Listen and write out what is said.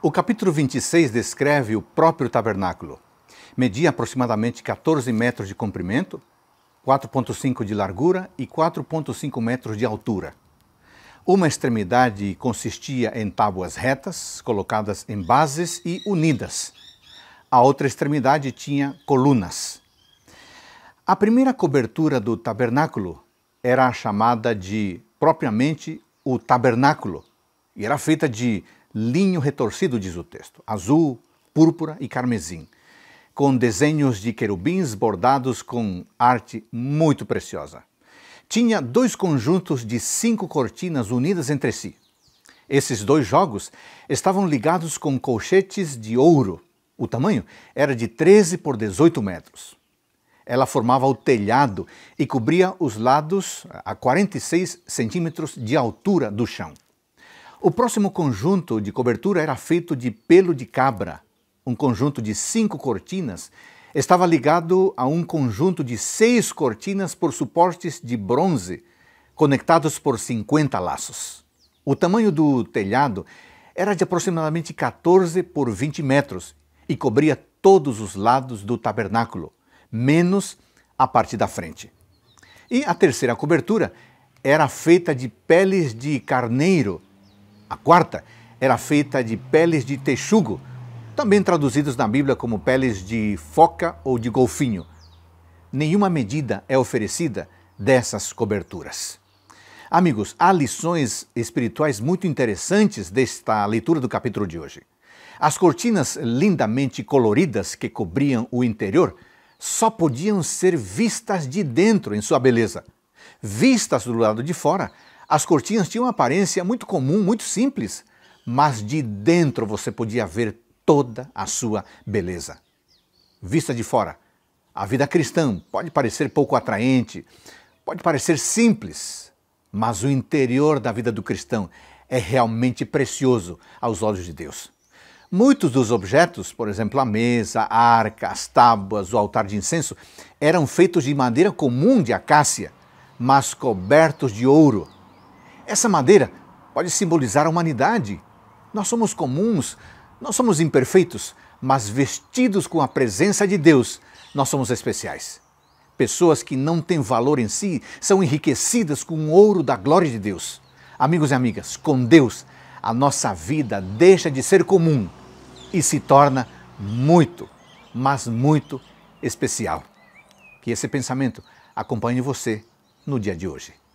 O capítulo 26 descreve o próprio tabernáculo. Media aproximadamente 14 metros de comprimento, 4,5 de largura e 4,5 metros de altura. Uma extremidade consistia em tábuas retas, colocadas em bases e unidas. A outra extremidade tinha colunas. A primeira cobertura do tabernáculo era chamada de, propriamente, o tabernáculo, e era feita de linho retorcido, diz o texto, azul, púrpura e carmesim, com desenhos de querubins bordados com arte muito preciosa. Tinha dois conjuntos de cinco cortinas unidas entre si. Esses dois jogos estavam ligados com colchetes de ouro. O tamanho era de 13 por 18 metros. Ela formava o telhado e cobria os lados a 46 centímetros de altura do chão. O próximo conjunto de cobertura era feito de pelo de cabra. Um conjunto de cinco cortinas estava ligado a um conjunto de seis cortinas por suportes de bronze, conectados por 50 laços. O tamanho do telhado era de aproximadamente 14 por 20 metros e cobria todos os lados do tabernáculo, menos a parte da frente. E a terceira cobertura era feita de peles de carneiro a quarta era feita de peles de texugo, também traduzidas na Bíblia como peles de foca ou de golfinho. Nenhuma medida é oferecida dessas coberturas. Amigos, há lições espirituais muito interessantes desta leitura do capítulo de hoje. As cortinas lindamente coloridas que cobriam o interior só podiam ser vistas de dentro em sua beleza. Vistas do lado de fora, as cortinas tinham uma aparência muito comum, muito simples, mas de dentro você podia ver toda a sua beleza. Vista de fora, a vida cristã pode parecer pouco atraente, pode parecer simples, mas o interior da vida do cristão é realmente precioso aos olhos de Deus. Muitos dos objetos, por exemplo, a mesa, a arca, as tábuas, o altar de incenso, eram feitos de madeira comum de acácia, mas cobertos de ouro. Essa madeira pode simbolizar a humanidade. Nós somos comuns, nós somos imperfeitos, mas vestidos com a presença de Deus, nós somos especiais. Pessoas que não têm valor em si são enriquecidas com o ouro da glória de Deus. Amigos e amigas, com Deus, a nossa vida deixa de ser comum e se torna muito, mas muito especial. Que esse pensamento acompanhe você no dia de hoje.